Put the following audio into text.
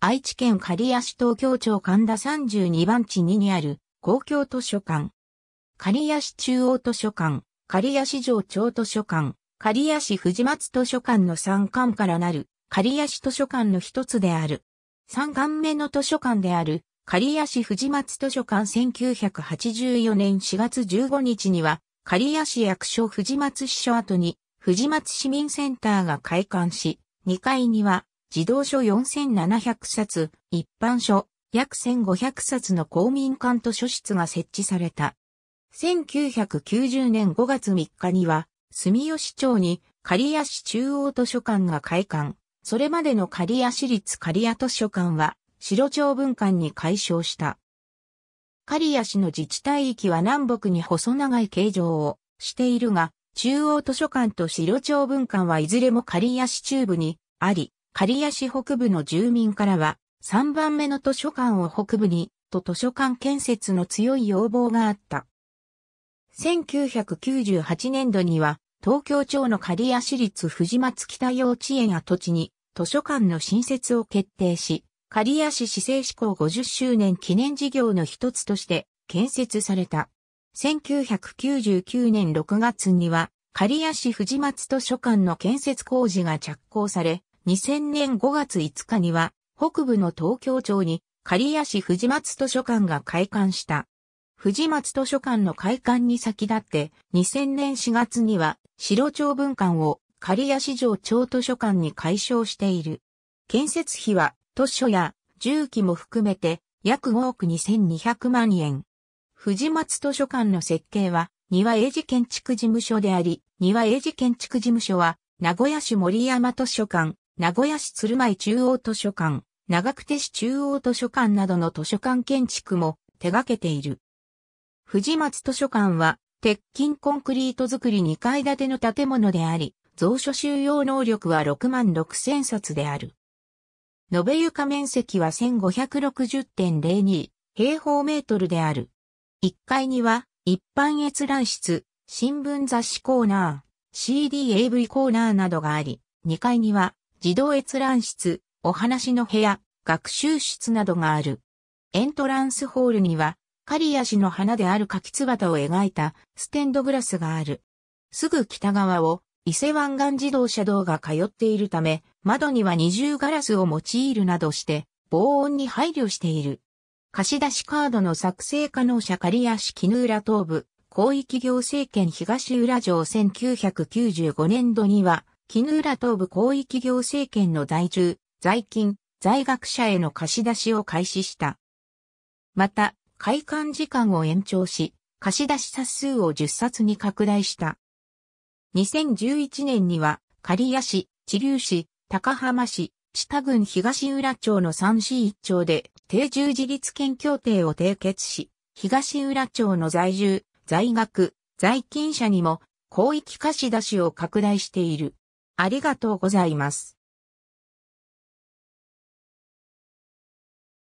愛知県刈谷市東京町神田32番地2にある公共図書館。刈谷市中央図書館、刈谷市城町図書館、刈谷市藤松図書館の3館からなる刈谷市図書館の一つである。3館目の図書館である刈谷市藤松図書館1984年4月15日には刈谷市役所藤松支所跡に藤松市民センターが開館し、2階には児童書4700冊、一般書、約1500冊の公民館図書室が設置された。1990年5月3日には、住吉町に刈谷市中央図書館が開館。それまでの刈谷市立刈谷図書館は、白町文館に改称した。刈谷市の自治体域は南北に細長い形状をしているが、中央図書館と白町文館はいずれも刈谷市中部にあり、刈谷市北部の住民からは、3番目の図書館を北部に、と図書館建設の強い要望があった。1998年度には、東京町の刈谷市立藤松北幼稚園跡地に図書館の新設を決定し、刈谷市市政施行50周年記念事業の一つとして建設された。1999年6月には、刈谷市藤松図書館の建設工事が着工され、2000年5月5日には、北部の東京町に、刈谷市藤松図書館が開館した。藤松図書館の開館に先立って、2000年4月には、白町文館を刈谷市場町図書館に改称している。建設費は、図書や重機も含めて、約5億2200万円。藤松図書館の設計は、庭英治建築事務所であり、庭英治建築事務所は、名古屋市森山図書館、名古屋市鶴舞中央図書館、長久手市中央図書館などの図書館建築も手掛けている。藤松図書館は、鉄筋コンクリート造り2階建ての建物であり、蔵書収容能力は6万6千冊である。延べ床面積は1560.02平方メートルである。1階には一般閲覧室、新聞雑誌コーナー、CDAV コーナーなどがあり、2階には自動閲覧室、お話の部屋、学習室などがある。エントランスホールには、刈谷氏の花である柿翼を描いたステンドグラスがある。すぐ北側を伊勢湾岸自動車道が通っているため、窓には二重ガラスを用いるなどして、防音に配慮している。貸し出しカードの作成可能者刈谷市絹浦東部、広域行政権東浦城1995年度には、絹浦東部広域行政権の在住、在勤、在学者への貸し出しを開始した。また、開館時間を延長し、貸し出し冊数を10冊に拡大した。2011年には、刈谷市、知立市、高浜市、下郡東浦町の3市1町で定住自立権協定を締結し、東浦町の在住、在学、在勤者にも広域貸し出しを拡大している。ありがとうございます。